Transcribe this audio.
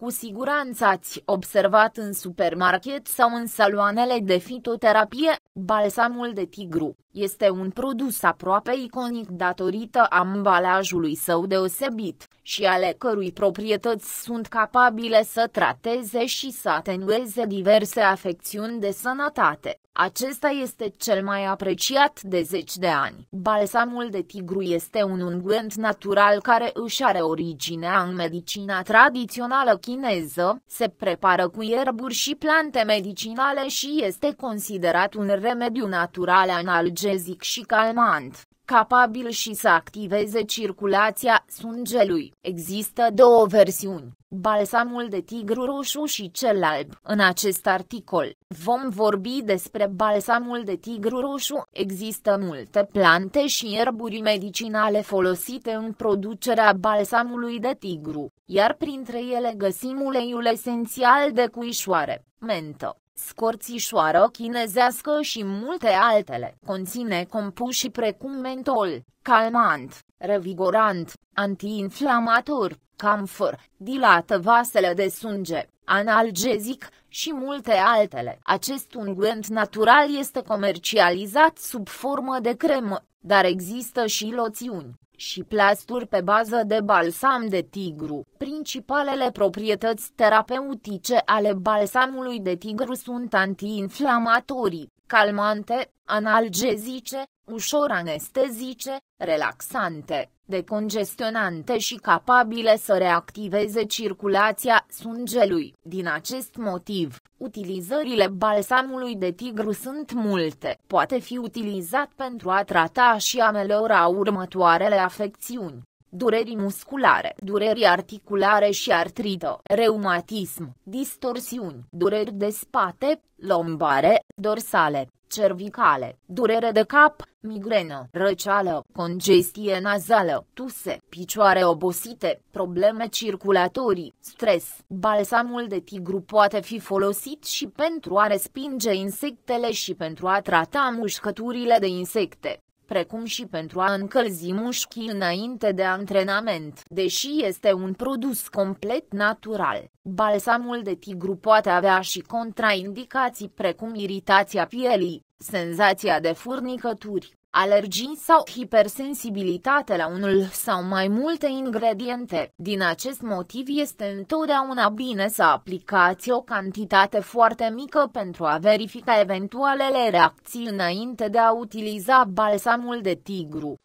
Cu siguranță ați observat în supermarket sau în saloanele de fitoterapie, balsamul de tigru. Este un produs aproape iconic datorită ambalajului său deosebit și ale cărui proprietăți sunt capabile să trateze și să atenueze diverse afecțiuni de sănătate. Acesta este cel mai apreciat de zeci de ani. Balsamul de tigru este un unguent natural care își are originea în medicina tradițională chineză, se prepară cu ierburi și plante medicinale și este considerat un remediu natural analgezic și calmant capabil și să activeze circulația sângelui. Există două versiuni balsamul de tigru roșu și cel alb. În acest articol, vom vorbi despre balsamul de tigru roșu. Există multe plante și erburi medicinale folosite în producerea balsamului de tigru, iar printre ele găsim uleiul esențial de cuișoare, mentă scorțișoară chinezească și multe altele. Conține compuși precum mentol, calmant, revigorant, antiinflamator, camfor, dilată vasele de sânge, analgezic și multe altele. Acest unguent natural este comercializat sub formă de cremă, dar există și loțiuni și plasturi pe bază de balsam de tigru. Principalele proprietăți terapeutice ale balsamului de tigru sunt antiinflamatorii, calmante, analgezice, ușor anestezice, relaxante, decongestionante și capabile să reactiveze circulația sângelui. Din acest motiv, utilizările balsamului de tigru sunt multe. Poate fi utilizat pentru a trata și ameliora următoarele afecțiuni dureri musculare, dureri articulare și artrită, reumatism, distorsiuni, dureri de spate, lombare, dorsale, cervicale, durere de cap, migrenă, răceală, congestie nazală, tuse, picioare obosite, probleme circulatorii, stres. Balsamul de tigru poate fi folosit și pentru a respinge insectele și pentru a trata mușcăturile de insecte precum și pentru a încălzi mușchii înainte de antrenament. Deși este un produs complet natural, balsamul de tigru poate avea și contraindicații precum iritația pielii, senzația de furnicături, alergii sau hipersensibilitate la unul sau mai multe ingrediente. Din acest motiv este întotdeauna bine să aplicați o cantitate foarte mică pentru a verifica eventualele reacții înainte de a utiliza balsamul de tigru.